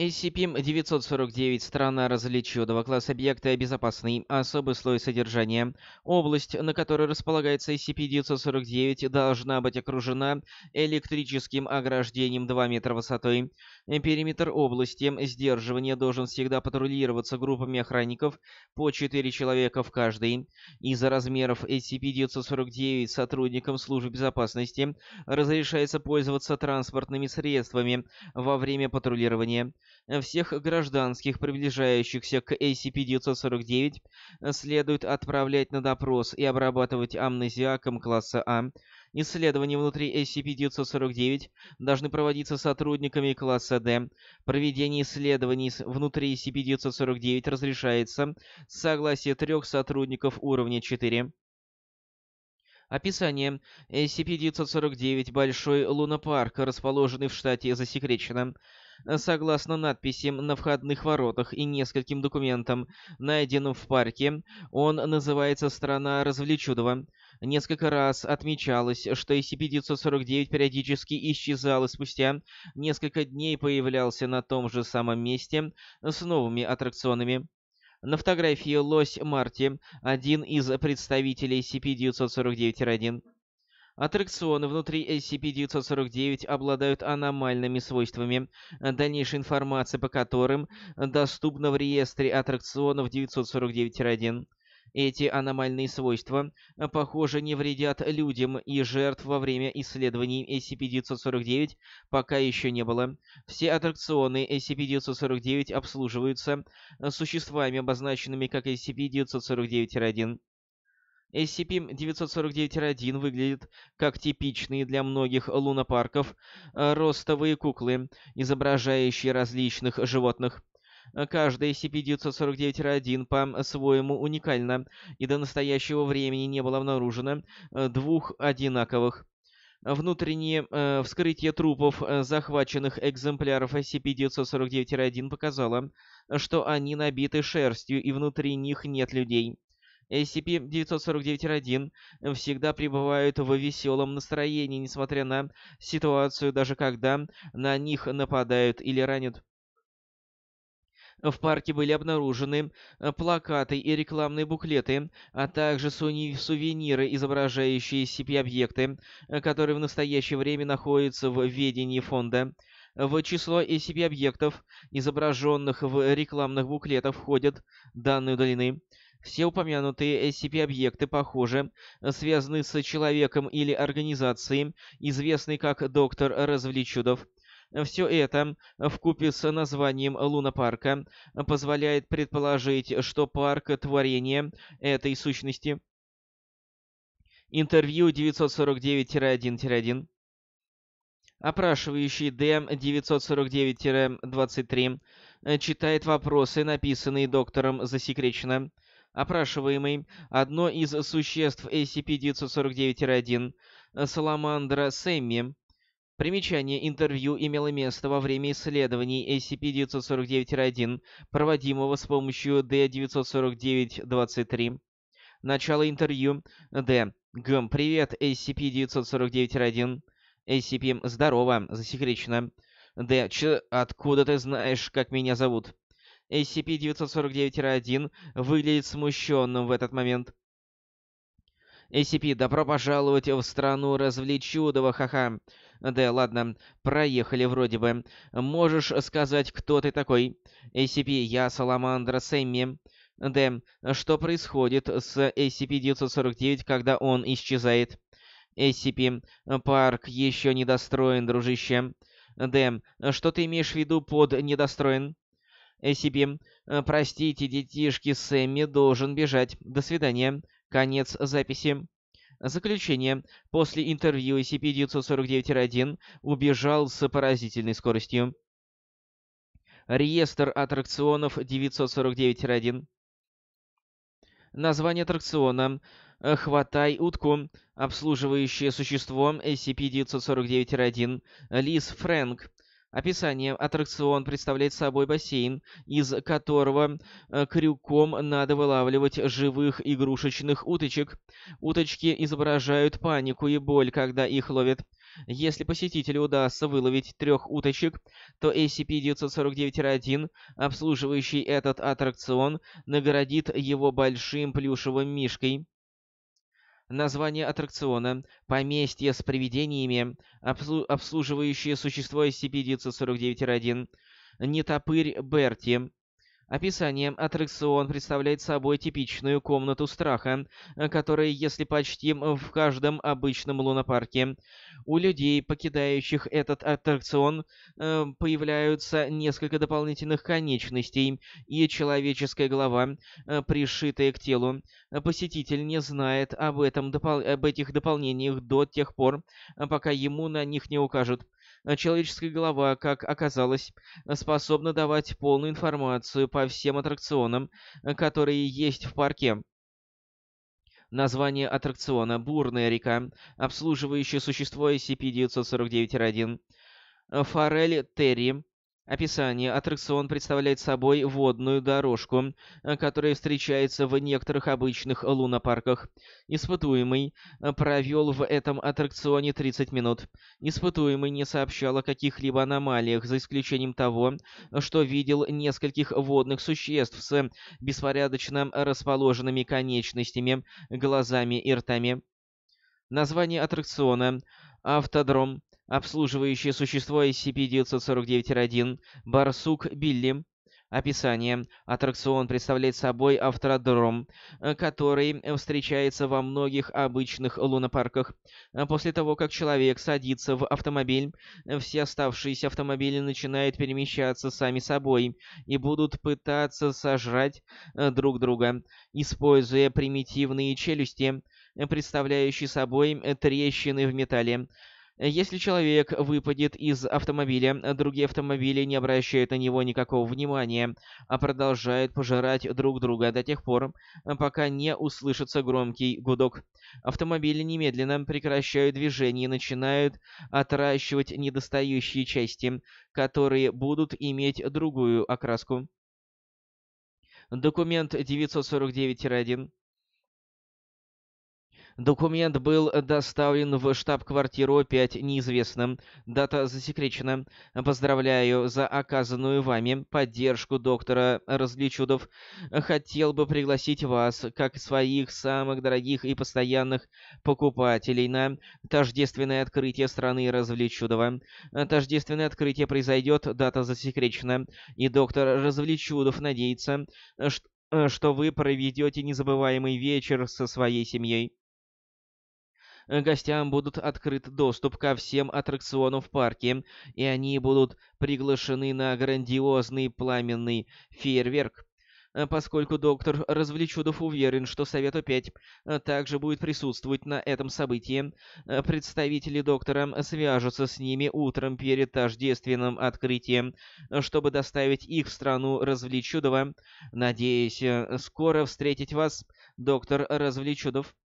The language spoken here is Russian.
SCP-949 «Страна различия. Два класс объекта безопасный, особый слой содержания». Область, на которой располагается SCP-949, должна быть окружена электрическим ограждением 2 метра высотой. Периметр области сдерживания должен всегда патрулироваться группами охранников по 4 человека в каждой. Из-за размеров SCP-949 сотрудникам службы безопасности разрешается пользоваться транспортными средствами во время патрулирования. Э, всех гражданских, приближающихся к SCP-949, э, следует отправлять на допрос и обрабатывать амнезиаком класса А. Исследования внутри SCP-949 должны проводиться сотрудниками класса D. Проведение исследований внутри SCP-949 разрешается с согласия трех сотрудников уровня 4. Описание. SCP-949 – большой лунопарк, расположенный в штате Засекречено. Э, согласно надписям на входных воротах и нескольким документам, найденным в парке, он называется «Страна Развлечудова». Несколько раз отмечалось, что SCP-949 периодически исчезал и спустя несколько дней появлялся на том же самом месте с новыми аттракционами. На фотографии лось Марти, один из представителей SCP-949-1, Аттракционы внутри SCP-949 обладают аномальными свойствами, дальнейшая информация по которым доступна в реестре аттракционов 949-1. Эти аномальные свойства, похоже, не вредят людям и жертв во время исследований SCP-949 пока еще не было. Все аттракционы SCP-949 обслуживаются существами, обозначенными как SCP-949-1. SCP-949-1 выглядит как типичные для многих лунопарков э, ростовые куклы, изображающие различных животных. Э, каждая SCP-949-1 по-своему уникальна, и до настоящего времени не было обнаружено э, двух одинаковых. Внутреннее э, вскрытие трупов захваченных экземпляров SCP-949-1 показало, что они набиты шерстью и внутри них нет людей. SCP-949-1 э всегда пребывают в веселом настроении, несмотря на ситуацию, даже когда на них нападают или ранят. В парке были обнаружены э, плакаты и рекламные буклеты, а также сувениры, изображающие SCP-объекты, э, которые в настоящее время находятся в ведении фонда. В число SCP-объектов, изображенных в рекламных буклетах, входят данные удалены. Все упомянутые SCP-объекты, похоже, связаны с человеком или организацией, известной как доктор Развлечудов. Все это, вкупе с названием Лунопарка позволяет предположить, что парк — творение этой сущности. Интервью 949-1-1 Опрашивающий Д-949-23 читает вопросы, написанные доктором засекречено. Опрашиваемый, одно из существ SCP-949-1, э, Саламандра Сэмми, Примечание интервью имело место во время исследований SCP-949-1, проводимого с помощью D-949-23. Начало интервью. Д. Гм. Привет, SCP-949-1. SCP. Здорово. Засекречено. Д. Ч. Откуда ты знаешь, как меня зовут? SCP-949-1 выглядит смущенным в этот момент. SCP, добро пожаловать в страну развлечудова, ха-ха. Да, ладно, проехали вроде бы. Можешь сказать, кто ты такой? SCP, я Саламандра Сэмми. Д. Что происходит с SCP-949, когда он исчезает? SCP. Парк еще недостроен, дружище. Д. Что ты имеешь в виду под «недостроен»? Эсиби, э, простите, детишки, Сэмми должен бежать. До свидания. Конец записи. Заключение. После интервью SCP-949-1 убежал с поразительной скоростью. Реестр аттракционов 949-1. Название аттракциона э, «Хватай утку», обслуживающее существо SCP-949-1, Лис Фрэнк, Описание. Аттракцион представляет собой бассейн, из которого э, крюком надо вылавливать живых игрушечных уточек. Уточки изображают панику и боль, когда их ловят. Если посетителю удастся выловить трех уточек, то SCP-949-1, обслуживающий этот аттракцион, наградит его большим плюшевым мишкой. Название аттракциона «Поместье с привидениями», обслуживающее существо SCP-949-1, Нетопырь Берти, Описание. Аттракцион представляет собой типичную комнату страха, э, которая, если почти в каждом обычном лунопарке, у людей, покидающих этот аттракцион, э, появляются несколько дополнительных конечностей и человеческая голова, э, пришитая к телу. Посетитель не знает об, этом, об этих дополнениях до тех пор, пока ему на них не укажут. Э, человеческая голова, как оказалось, способна давать полную информацию по всем аттракционам, э, которые есть в парке. Название аттракциона «Бурная река», обслуживающее существо SCP-949-1, Форель Терри, Описание. Аттракцион представляет собой водную дорожку, э, которая встречается в некоторых обычных лунопарках. Испытуемый э, провел в этом аттракционе 30 минут. Испытуемый не сообщал о каких-либо аномалиях, за исключением того, что видел нескольких водных существ с беспорядочно расположенными конечностями, глазами и ртами. Название аттракциона «Автодром» Обслуживающее существо SCP-949-1, барсук Билли. Описание. Аттракцион представляет собой автодром, э, который встречается во многих обычных лунопарках. Э, после того, как человек садится в автомобиль, э, все оставшиеся автомобили начинают перемещаться сами собой и будут пытаться сожрать друг друга, используя примитивные челюсти, представляющие собой трещины в металле, Э, если человек выпадет из автомобиля, э, другие автомобили не обращают на него никакого внимания, а продолжают пожирать друг друга до тех пор, э, пока не услышится громкий гудок. Автомобили немедленно прекращают движение и начинают отращивать недостающие части, которые будут иметь другую окраску. Документ 949-1 Документ был доставлен в штаб-квартиру опять неизвестным. Дата засекречена. Поздравляю за оказанную вами поддержку доктора Различудов. Хотел бы пригласить вас, как своих самых дорогих и постоянных покупателей, на тождественное открытие страны Развлечудова. Тождественное открытие произойдет, дата засекречена, и доктор Развлечудов надеется, что что вы проведете незабываемый вечер со своей семьей. Э, гостям будут открыт доступ ко всем аттракционам в парке, и они будут приглашены на грандиозный пламенный фейерверк. Э, поскольку доктор Развлечудов уверен, что Совет О5 э, также будет присутствовать на этом событии, представители доктора свяжутся с ними утром перед тождественным открытием, чтобы доставить их в страну Развлечудова. Надеюсь, скоро встретить вас, доктор Развлечудов.